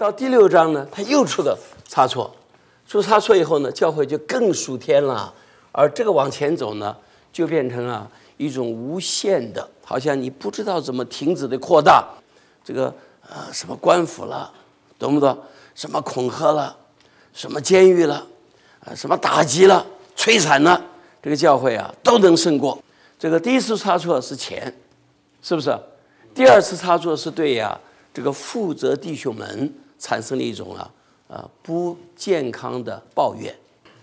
到第六章呢，他又出个差错，出差错以后呢，教会就更数天了，而这个往前走呢，就变成了一种无限的，好像你不知道怎么停止的扩大，这个呃什么官府了，懂不懂？什么恐吓了，什么监狱了，啊什么打击了，摧残了，这个教会啊都能胜过。这个第一次差错是钱，是不是？第二次差错是对呀，这个负责弟兄们。产生了一种啊，啊不健康的抱怨。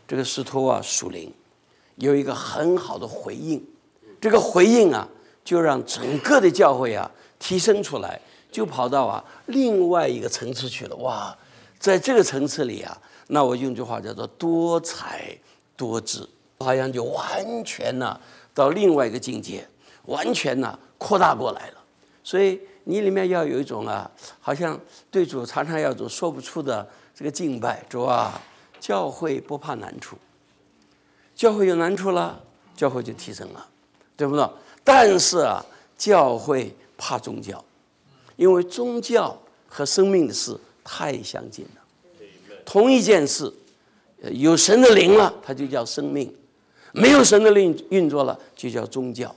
这个石头啊，属灵有一个很好的回应，这个回应啊，就让整个的教会啊提升出来，就跑到啊另外一个层次去了。哇，在这个层次里啊，那我用句话叫做多才多智，好像就完全呢到另外一个境界，完全呢扩大过来了。所以。你里面要有一种啊，好像对主常常要有种说不出的这个敬拜，主啊，教会不怕难处，教会有难处了，教会就提升了，对不对？但是啊，教会怕宗教，因为宗教和生命的事太相近了，同一件事，有神的灵了，它就叫生命；没有神的灵运作了，就叫宗教。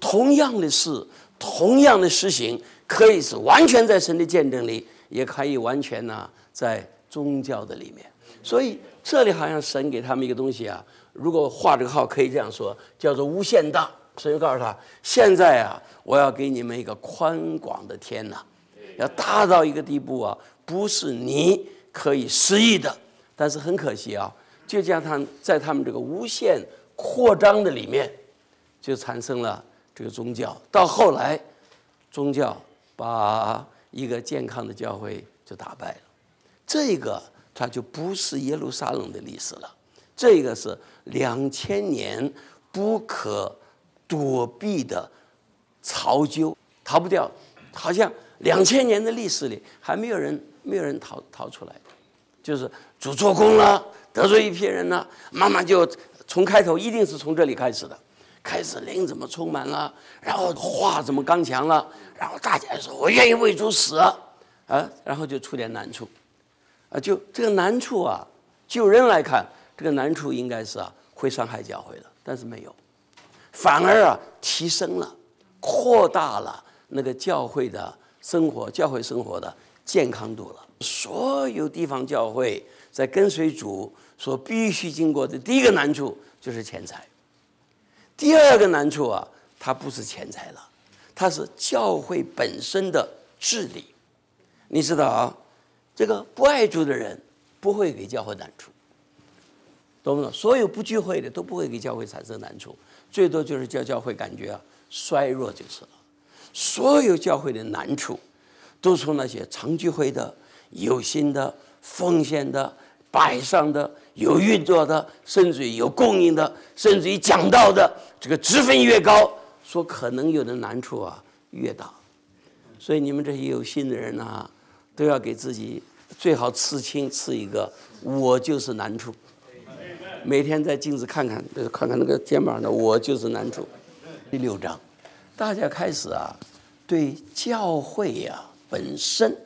同样的事，同样的实行。可以是完全在神的见证里，也可以完全呢在宗教的里面。所以这里好像神给他们一个东西啊。如果画这个号，可以这样说，叫做无限大。神就告诉他：现在啊，我要给你们一个宽广的天呐，要大到一个地步啊，不是你可以失忆的。但是很可惜啊，就这样他们在他们这个无限扩张的里面，就产生了这个宗教。到后来，宗教。把一个健康的教会就打败了，这个它就不是耶路撒冷的历史了，这个是两千年不可躲避的潮究，逃不掉。好像两千年的历史里还没有人没有人逃逃出来，就是主做工了，得罪一批人了，慢慢就从开头一定是从这里开始的。开始灵怎么充满了，然后话怎么刚强了，然后大家说：“我愿意为主死，啊。”然后就出点难处，啊，就这个难处啊，就人来看，这个难处应该是啊会伤害教会的，但是没有，反而啊提升了，扩大了那个教会的生活，教会生活的健康度了。所有地方教会在跟随主所必须经过的第一个难处就是钱财。第二个难处啊，它不是钱财了，它是教会本身的治理。你知道啊，这个不爱主的人不会给教会难处，懂不懂？所有不聚会的都不会给教会产生难处，最多就是叫教会感觉啊衰弱就是了。所有教会的难处，都从那些常聚会的、有心的、奉献的、摆上的。有运作的，甚至于有供应的，甚至于讲道的，这个职分越高，所可能有的难处啊越大。所以你们这些有心的人啊，都要给自己最好刺青刺一个“我就是难处”，每天在镜子看看，看看那个肩膀上我就是难处”。第六章，大家开始啊，对教会啊本身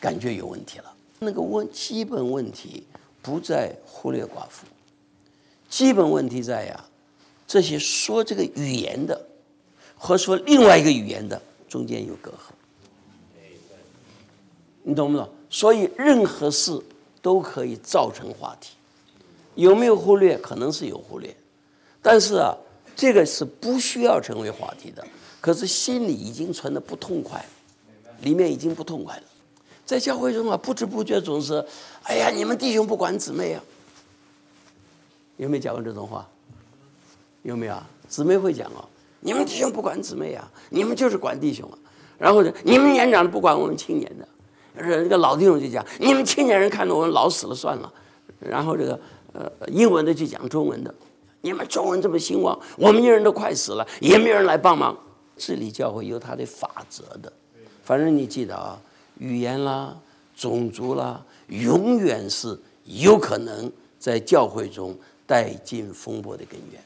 感觉有问题了，那个问基本问题。不再忽略寡妇，基本问题在呀，这些说这个语言的，和说另外一个语言的中间有隔阂，你懂不懂？所以任何事都可以造成话题，有没有忽略？可能是有忽略，但是啊，这个是不需要成为话题的。可是心里已经存的不痛快，里面已经不痛快了。在教会中啊，不知不觉总是，哎呀，你们弟兄不管姊妹啊，有没有讲过这种话？有没有啊？姊妹会讲哦，你们弟兄不管姊妹啊，你们就是管弟兄啊。然后呢，你们年长的不管我们青年的，要是那个老弟兄就讲，你们青年人看着我们老死了算了。然后这个呃，英文的就讲中文的，你们中文这么兴旺，我们一人都快死了，也没有人来帮忙。治理教会有它的法则的，反正你记得啊。语言啦，种族啦，永远是有可能在教会中带进风波的根源。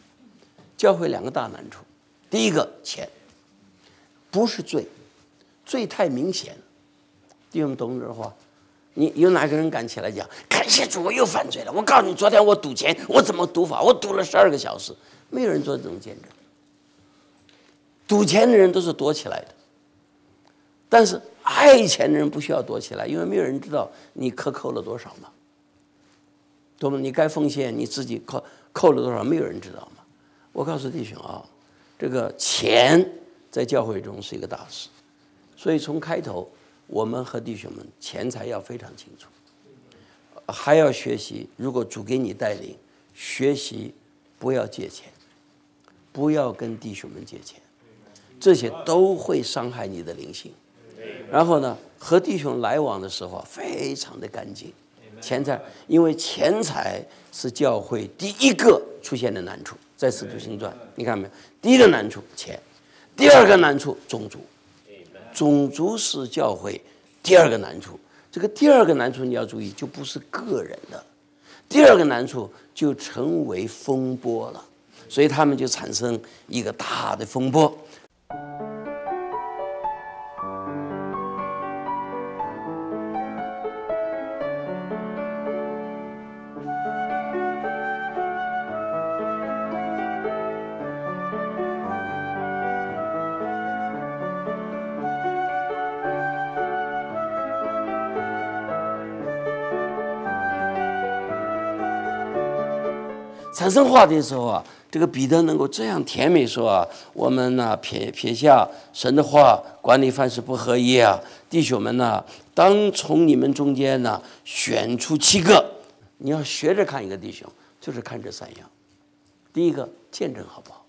教会两个大难处，第一个钱，不是罪，罪太明显。弟兄同工的话，你有哪个人敢起来讲？感谢主，我又犯罪了。我告诉你，昨天我赌钱，我怎么赌法？我赌了十二个小时，没有人做这种见证。赌钱的人都是躲起来的，但是。爱钱的人不需要躲起来，因为没有人知道你克扣了多少嘛，懂吗？你该奉献，你自己扣扣了多少，没有人知道嘛。我告诉弟兄啊，这个钱在教会中是一个大事，所以从开头我们和弟兄们钱财要非常清楚，还要学习。如果主给你带领，学习不要借钱，不要跟弟兄们借钱，这些都会伤害你的灵性。然后呢，和弟兄来往的时候非常的干净。钱财，因为钱财是教会第一个出现的难处，在《使徒行传》，你看没有？第一个难处钱，第二个难处种族，种族是教会第二个难处。这个第二个难处你要注意，就不是个人的，第二个难处就成为风波了，所以他们就产生一个大的风波。产生话题的时候啊，这个彼得能够这样甜美说啊，我们呢撇撇下神的话管理方式不合一啊，弟兄们呢，当从你们中间呢选出七个，你要学着看一个弟兄，就是看这三样，第一个见证好不好？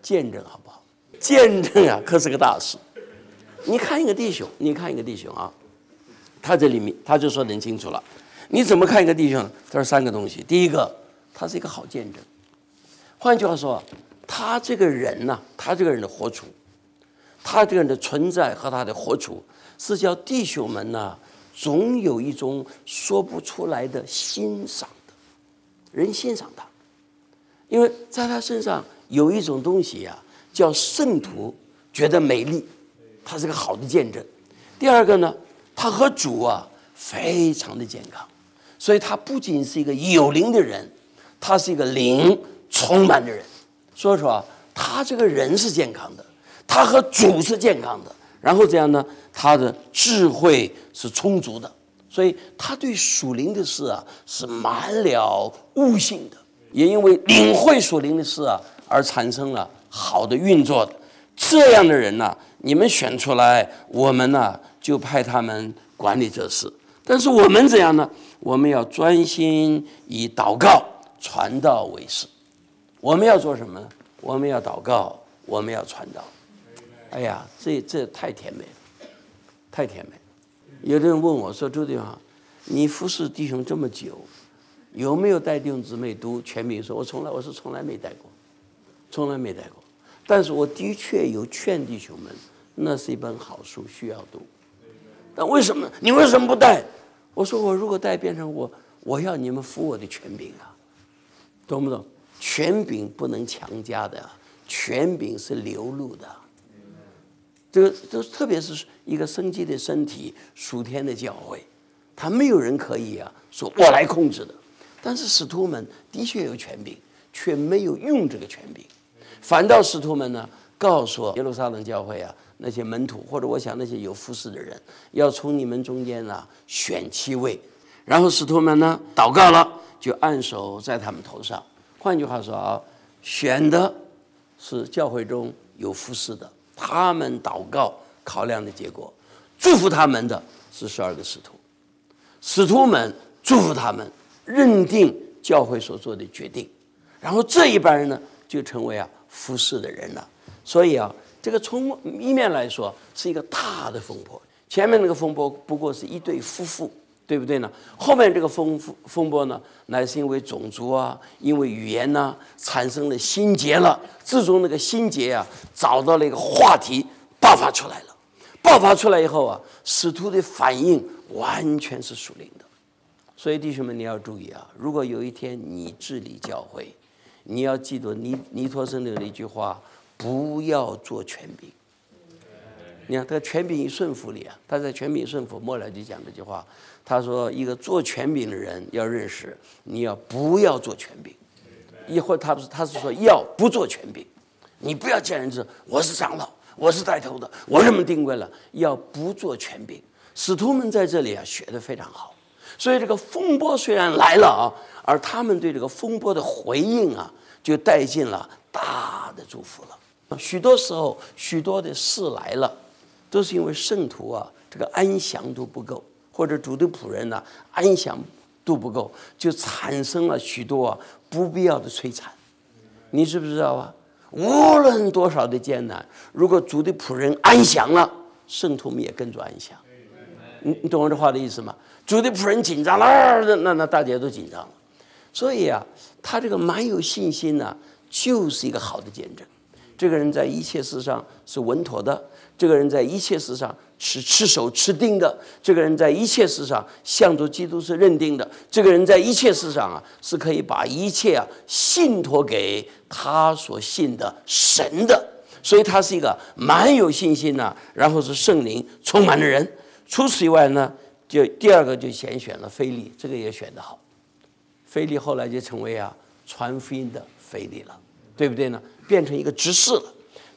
见证好不好？见证啊，可是个大事。你看一个弟兄，你看一个弟兄啊，他这里面他就说得很清楚了，你怎么看一个弟兄？他说三个东西，第一个。他是一个好见证。换句话说，他这个人呢，他这个人的活出，他这个人的存在和他的活出，是叫弟兄们呢，总有一种说不出来的欣赏的，人欣赏他，因为在他身上有一种东西呀，叫圣徒觉得美丽，他是个好的见证。第二个呢，他和主啊非常的健康，所以他不仅是一个有灵的人。他是一个灵充满的人，所以说他这个人是健康的，他和主是健康的。然后这样呢，他的智慧是充足的，所以他对属灵的事啊是满了悟性的，也因为领会属灵的事啊而产生了好的运作。这样的人呢，你们选出来，我们呢就派他们管理这事。但是我们怎样呢？我们要专心以祷告。传道为事，我们要做什么？我们要祷告，我们要传道。哎呀，这这太甜美了，太甜美了。有的人问我说：“朱弟兄，你服侍弟兄这么久，有没有带弟兄姊妹读《全民说：“我从来我是从来没带过，从来没带过。但是我的确有劝弟兄们，那是一本好书，需要读。但为什么你为什么不带？”我说：“我如果带，变成我我要你们服我的全饼啊。”懂不懂？权柄不能强加的，权柄是流露的。这个，这特别是一个生机的身体、属天的教会，他没有人可以啊，说我来控制的。但是使徒们的确有权柄，却没有用这个权柄，反倒使徒们呢，告诉耶路撒冷教会啊，那些门徒或者我想那些有服侍的人，要从你们中间呢选七位，然后使徒们呢，祷告了。就按手在他们头上。换句话说啊，选的是教会中有服侍的，他们祷告考量的结果，祝福他们的是十二个使徒，使徒们祝福他们，认定教会所做的决定，然后这一班人呢就成为啊服侍的人了。所以啊，这个从一面来说是一个大的风波，前面那个风波不过是一对夫妇。对不对呢？后面这个风风波呢，乃是因为种族啊，因为语言呢，产生了心结了。自从那个心结啊，找到了一个话题，爆发出来了。爆发出来以后啊，使徒的反应完全是属灵的。所以，弟兄们，你要注意啊！如果有一天你治理教会，你要记住尼尼托森的那句话：不要做权柄。你看，他权柄与顺服你啊！他在权柄顺服，末了就讲这句话。他说：“一个做权柄的人要认识，你要不要做权柄？以后他不是，他是说要不做权柄，你不要见人说我是长老，我是带头的，我这么定位了，要不做权柄。”使徒们在这里啊，学得非常好。所以这个风波虽然来了啊，而他们对这个风波的回应啊，就带进了大的祝福了。许多时候，许多的事来了。都是因为圣徒啊，这个安详度不够，或者主的仆人呢安详度不够，就产生了许多啊不必要的摧残。你知不知道啊？无论多少的艰难，如果主的仆人安详了，圣徒们也跟着安详。你你懂我这话的意思吗？主的仆人紧张了，那那大家都紧张了。所以啊，他这个蛮有信心呢，就是一个好的见证。这个人在一切事上是稳妥的。这个人在一切事上是吃手吃定的，这个人在一切事上向着基督是认定的，这个人在一切事上啊是可以把一切啊信托给他所信的神的，所以他是一个蛮有信心的，然后是圣灵充满的人。除此以外呢，就第二个就先选了菲利，这个也选得好。菲利后来就成为啊传福音的菲利了，对不对呢？变成一个执事了。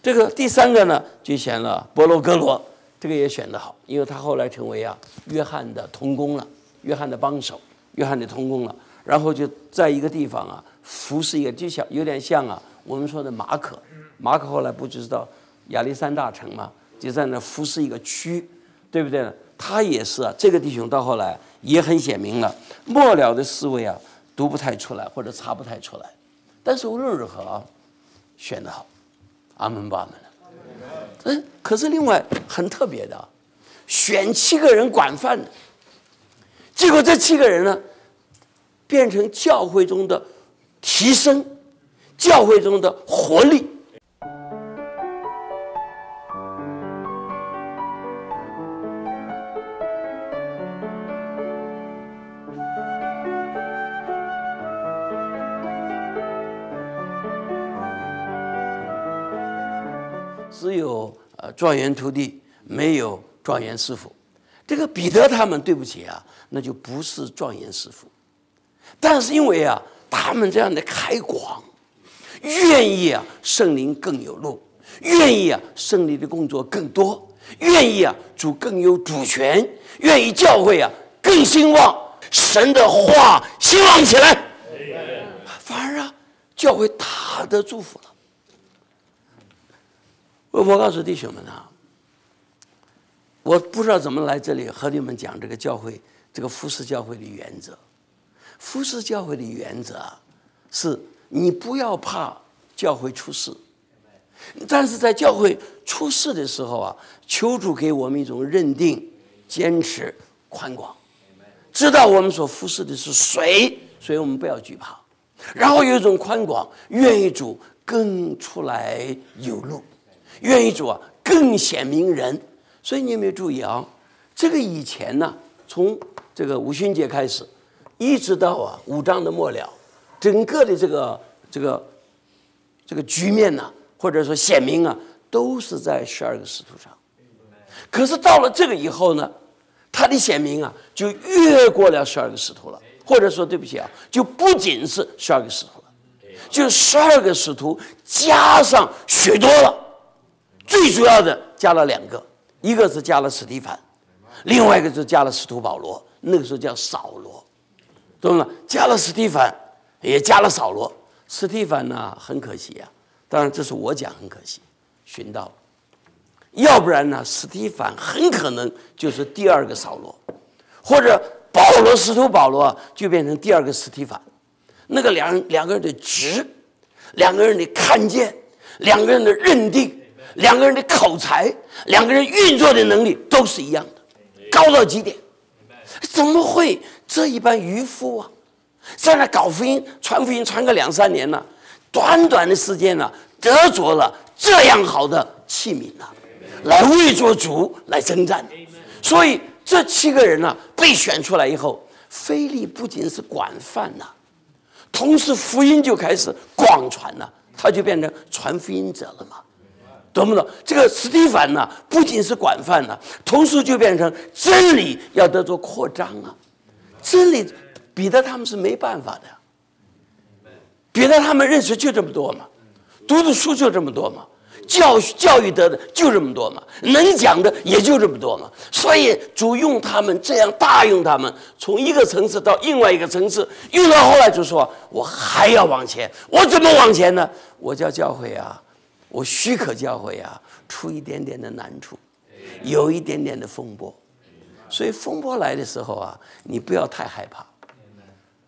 这个第三个呢，就选了波罗哥罗，这个也选得好，因为他后来成为啊约翰的同工了，约翰的帮手，约翰的同工了。然后就在一个地方啊，服侍一个就像有点像啊我们说的马可，马可后来不就是到亚历山大城嘛，就在那服侍一个区，对不对？他也是啊，这个弟兄到后来也很显明了。末了的思维啊，读不太出来或者查不太出来，但是无论如何，选得好。阿门不阿门了，嗯，可是另外很特别的，选七个人管饭，结果这七个人呢，变成教会中的提升，教会中的活力。只有呃，状元徒弟没有状元师傅。这个彼得他们，对不起啊，那就不是状元师傅。但是因为啊，他们这样的开广，愿意啊，圣灵更有路，愿意啊，圣灵的工作更多，愿意啊，主更有主权，愿意教会啊更兴旺，神的话兴旺起来，反而啊，教会大的祝福了。我告诉弟兄们啊，我不知道怎么来这里和你们讲这个教会，这个服侍教会的原则。服侍教会的原则是，你不要怕教会出事，但是在教会出事的时候啊，求主给我们一种认定、坚持、宽广，知道我们所服侍的是谁，所以我们不要惧怕。然后有一种宽广，愿意主更出来有路。愿意做更显明人，所以你有没有注意啊？这个以前呢，从这个吴勋杰开始，一直到啊五章的末了，整个的这个这个这个局面呢，或者说显明啊，都是在十二个使徒上。可是到了这个以后呢，他的显明啊，就越过了十二个使徒了，或者说对不起啊，就不仅是十二个使徒了，就十二个使徒加上许多了。最主要的加了两个，一个是加了史蒂凡，另外一个就加了使徒保罗，那个时候叫扫罗，懂吗？加了史蒂凡，也加了扫罗。史蒂凡呢，很可惜啊，当然这是我讲很可惜，寻到了，要不然呢，史蒂凡很可能就是第二个扫罗，或者保罗使徒保罗就变成第二个史蒂凡。那个两人两个人的值，两个人的看见，两个人的认定。两个人的口才，两个人运作的能力都是一样的，高到极点。怎么会这一般渔夫啊，在那搞福音传福音传个两三年了，短短的时间呢，得着了这样好的器皿呢，来为主来征战。所以这七个人呢，被选出来以后，菲利不仅是管饭呐，同时福音就开始广传了，他就变成传福音者了嘛。懂不懂？这个史蒂凡呢，不仅是广泛了，同时就变成真理要得做扩张啊！真理，彼得他们是没办法的，彼得他们认识就这么多嘛，读的书就这么多嘛，教教育得的就这么多嘛，能讲的也就这么多嘛。所以主用他们这样大用他们，从一个层次到另外一个层次，用到后来就说我还要往前，我怎么往前呢？我叫教会啊。我许可教诲啊，出一点点的难处，有一点点的风波，所以风波来的时候啊，你不要太害怕，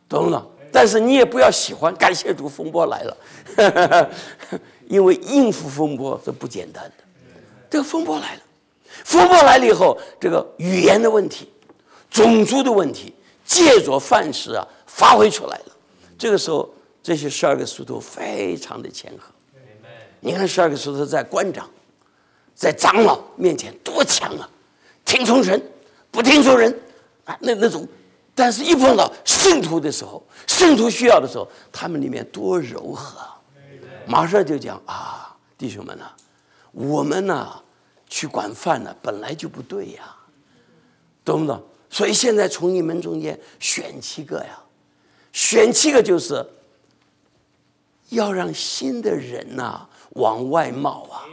懂了？但是你也不要喜欢，感谢主风波来了，因为应付风波这不简单的，这个风波来了，风波来了以后，这个语言的问题、种族的问题，借着饭食啊，发挥出来了。这个时候，这些十二个师徒非常的谦和。你看，十二个叔叔在官长、在长老面前多强啊！听从神，不听从人啊！那那种，但是一碰到信徒的时候，信徒需要的时候，他们里面多柔和，马上就讲啊，弟兄们呐，我们呐，去管饭呢，本来就不对呀，懂不懂？所以现在从你们中间选七个呀，选七个就是要让新的人呐。往外冒啊，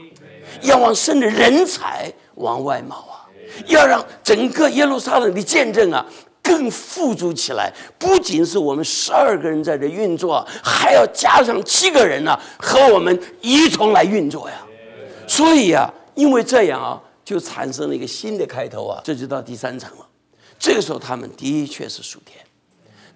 要往甚的人才往外冒啊，要让整个耶路撒冷的见证啊更富足起来。不仅是我们十二个人在这运作，还要加上七个人呢，和我们一同来运作呀。所以啊，因为这样啊，就产生了一个新的开头啊，这就到第三层了。这个时候，他们的确是属天，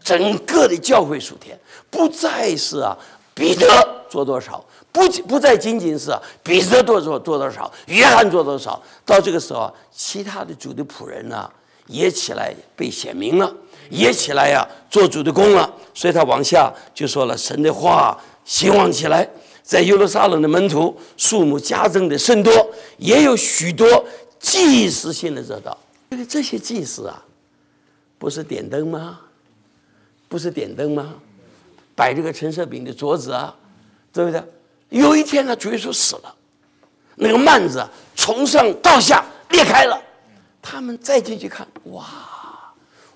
整个的教会属天，不再是啊彼得。做多少不不再仅仅是彼得做做做多少，约翰做多少。到这个时候，其他的主的仆人呢也起来被显明了，也起来呀做主的功了。所以他往下就说了神的话：兴旺起来，在耶路撒冷的门徒数目加增的甚多，也有许多祭祀性的这道。因为这些祭祀啊，不是点灯吗？不是点灯吗？摆这个橙色饼的桌子啊。对不对？有一天呢，主稣死了，那个幔子从上到下裂开了，他们再进去看，哇！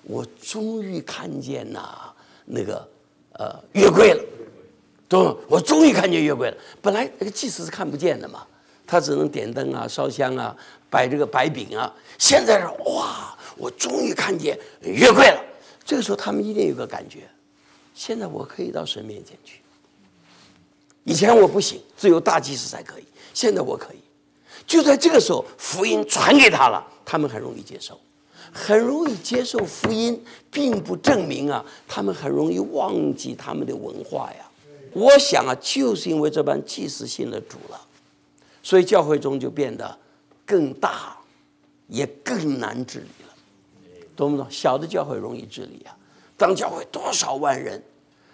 我终于看见了那个呃，月桂了，对我终于看见月桂了。本来那个祭司是看不见的嘛，他只能点灯啊、烧香啊、摆这个白饼啊。现在是哇，我终于看见月桂了。这个时候，他们一定有个感觉：现在我可以到神面前去。以前我不行，只有大祭司才可以。现在我可以，就在这个时候福音传给他了，他们很容易接受，很容易接受福音，并不证明啊，他们很容易忘记他们的文化呀。我想啊，就是因为这般祭司信了主了，所以教会中就变得更大，也更难治理了。懂不懂？小的教会容易治理啊，当教会多少万人，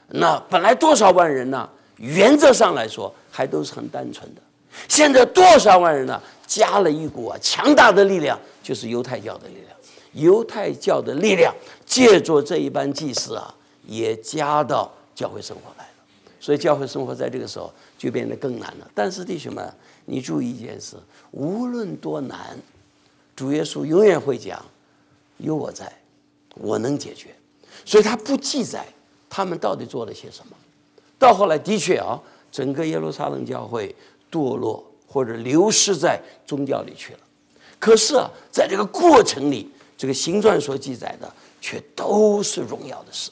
那本来多少万人呢？原则上来说还都是很单纯的，现在多少万人呢？加了一股啊强大的力量，就是犹太教的力量。犹太教的力量借助这一班祭司啊，也加到教会生活来了。所以教会生活在这个时候就变得更难了。但是弟兄们，你注意一件事：无论多难，主耶稣永远会讲：“有我在，我能解决。”所以他不记载他们到底做了些什么。到后来，的确啊，整个耶路撒冷教会堕落或者流失在宗教里去了。可是啊，在这个过程里，这个行传所记载的却都是荣耀的事。